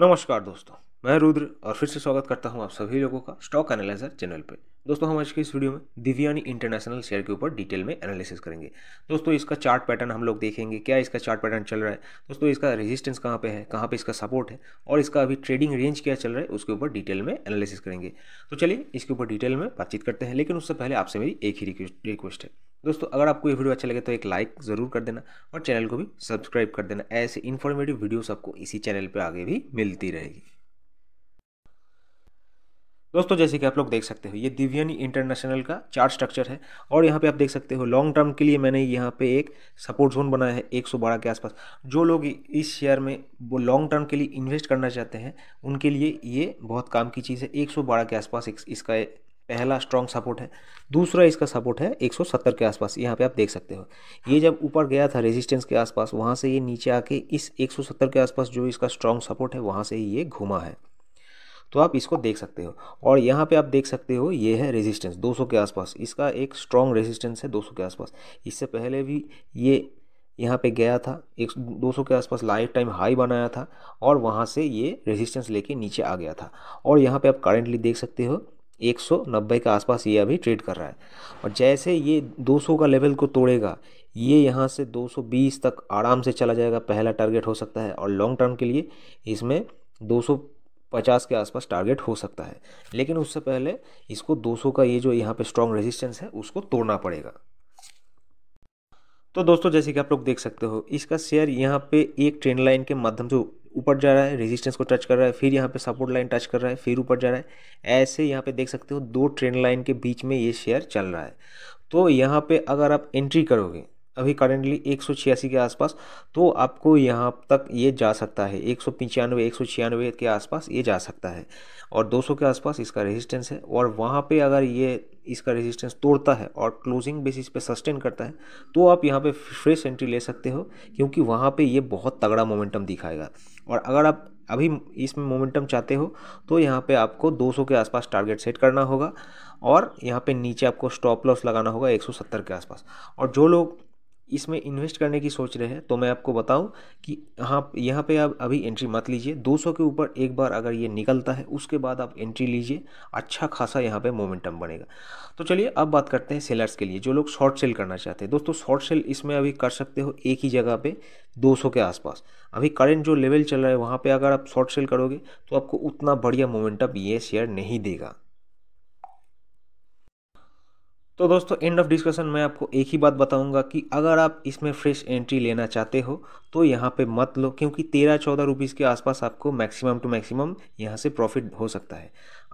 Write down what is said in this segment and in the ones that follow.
नमस्कार दोस्तों मैं रुद्र और फिर से स्वागत करता हूं आप सभी लोगों का स्टॉक एनालाइजर चैनल पे दोस्तों हम आज के इस वीडियो में दिव्यानी इंटरनेशनल शेयर के ऊपर डिटेल में एनालिसिस करेंगे दोस्तों इसका चार्ट पैटर्न हम लोग देखेंगे क्या इसका चार्ट पैटर्न चल रहा है दोस्तों इसका रेजिस्टेंस कहाँ पे है कहाँ पे इसका सपोर्ट है और इसका अभी ट्रेडिंग रेंज क्या चल रहा है उसके ऊपर डिटेल में एनालिसिस करेंगे तो चलिए इसके ऊपर डिटेल में बातचीत करते हैं लेकिन उससे पहले आपसे मेरी एक ही रिक्वेस्ट है दोस्तों अगर आपको ये वीडियो अच्छा लगे तो एक लाइक ज़रूर कर देना और चैनल को भी सब्सक्राइब कर देना ऐसे इन्फॉर्मेटिव वीडियोस आपको इसी चैनल पे आगे भी मिलती रहेगी दोस्तों जैसे कि आप लोग देख सकते हो ये दिव्यानी इंटरनेशनल का चार्ट स्ट्रक्चर है और यहाँ पे आप देख सकते हो लॉन्ग टर्म के लिए मैंने यहाँ पे एक सपोर्ट जोन बनाया है 112 के आसपास जो लोग इस शेयर में वो लॉन्ग टर्म के लिए इन्वेस्ट करना चाहते हैं उनके लिए ये बहुत काम की चीज़ है 112 के आसपास इसका पहला स्ट्रॉन्ग सपोर्ट है दूसरा इसका सपोर्ट है 170 के आसपास यहाँ पे आप देख सकते हो ये जब ऊपर गया था रेजिस्टेंस के आसपास वहाँ से ये नीचे आके इस 170 के आसपास जो इसका स्ट्रॉन्ग सपोर्ट है वहाँ से ये घुमा है तो आप इसको देख सकते हो और यहाँ पे आप देख सकते हो ये है रेजिस्टेंस 200 के आसपास इसका एक स्ट्रॉन्ग रेजिस्टेंस है 200 के आसपास इससे पहले भी ये यहाँ पे गया था एक दो सौ के आसपास लाइफ टाइम हाई बनाया था और वहाँ से ये रेजिस्टेंस लेके नीचे आ गया था और यहाँ पे आप करेंटली देख सकते हो 190 के आसपास ये अभी ट्रेड कर रहा है और जैसे ये 200 का लेवल को तोड़ेगा ये यहाँ से 220 तक आराम से चला जाएगा पहला टारगेट हो सकता है और लॉन्ग टर्म के लिए इसमें 250 के आसपास टारगेट हो सकता है लेकिन उससे पहले इसको 200 का ये जो यहाँ पे स्ट्रॉन्ग रेजिस्टेंस है उसको तोड़ना पड़ेगा तो दोस्तों जैसे कि आप लोग देख सकते हो इसका शेयर यहाँ पे एक ट्रेंड लाइन के माध्यम से ऊपर जा रहा है रेजिस्टेंस को टच कर रहा है फिर यहाँ पे सपोर्ट लाइन टच कर रहा है फिर ऊपर जा रहा है ऐसे यहाँ पे देख सकते हो दो ट्रेंड लाइन के बीच में ये शेयर चल रहा है तो यहाँ पे अगर आप एंट्री करोगे अभी करेंटली एक सौ छियासी के आसपास तो आपको यहाँ तक ये जा सकता है एक सौ एक सौ छियानवे के आसपास ये जा सकता है और 200 के आसपास इसका रेजिस्टेंस है और वहाँ पे अगर ये इसका रेजिस्टेंस तोड़ता है और क्लोजिंग बेसिस पे सस्टेन करता है तो आप यहाँ पे फ्रेश एंट्री ले सकते हो क्योंकि वहाँ पे ये बहुत तगड़ा मोमेंटम दिखाएगा और अगर आप अभी इसमें मोमेंटम चाहते हो तो यहाँ पे आपको 200 के आसपास टारगेट सेट करना होगा और यहाँ पे नीचे आपको स्टॉप लॉस लगाना होगा 170 के आसपास और जो लोग इसमें इन्वेस्ट करने की सोच रहे हैं तो मैं आपको बताऊं कि हाँ यहाँ पे आप अभी एंट्री मत लीजिए 200 के ऊपर एक बार अगर ये निकलता है उसके बाद आप एंट्री लीजिए अच्छा खासा यहाँ पे मोमेंटम बनेगा तो चलिए अब बात करते हैं सेलर्स के लिए जो लोग शॉर्ट सेल करना चाहते हैं दोस्तों शॉर्ट सेल इसमें अभी कर सकते हो एक ही जगह पर दो के आसपास अभी करेंट जो लेवल चल रहा है वहाँ पर अगर आप शॉर्ट सेल करोगे तो आपको उतना बढ़िया मोमेंटम ये शेयर नहीं देगा तो दोस्तों एंड ऑफ डिस्कशन मैं आपको एक ही बात बताऊंगा कि अगर आप इसमें फ्रेश एंट्री लेना चाहते हो तो यहाँ पे मत लो क्योंकि तेरह चौदह रुपीज़ के आसपास आपको मैक्सिमम टू मैक्सिमम यहाँ से प्रॉफिट हो सकता है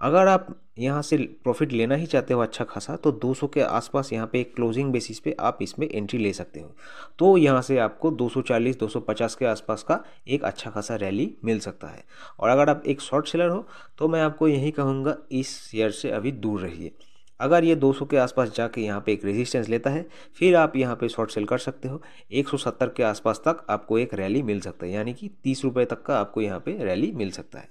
अगर आप यहाँ से प्रॉफिट लेना ही चाहते हो अच्छा खासा तो 200 के आसपास यहाँ पे एक क्लोजिंग बेसिस पे आप इसमें एंट्री ले सकते हो तो यहाँ से आपको 240 250 के आसपास का एक अच्छा खासा रैली मिल सकता है और अगर आप एक शॉर्ट सेलर हो तो मैं आपको यही कहूँगा इस शेयर से अभी दूर रहिए अगर ये 200 के आसपास जाके यहाँ पे एक रेजिस्टेंस लेता है फिर आप यहाँ पे शॉर्ट सेल कर सकते हो 170 के आसपास तक आपको एक रैली मिल सकता है यानी कि तीस रुपये तक का आपको यहाँ पे रैली मिल सकता है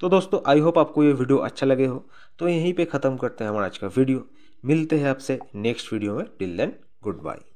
तो दोस्तों आई होप आपको ये वीडियो अच्छा लगे हो तो यहीं पर ख़त्म करते हैं हमारा आज का वीडियो मिलते हैं आपसे नेक्स्ट वीडियो में टिल देन गुड बाय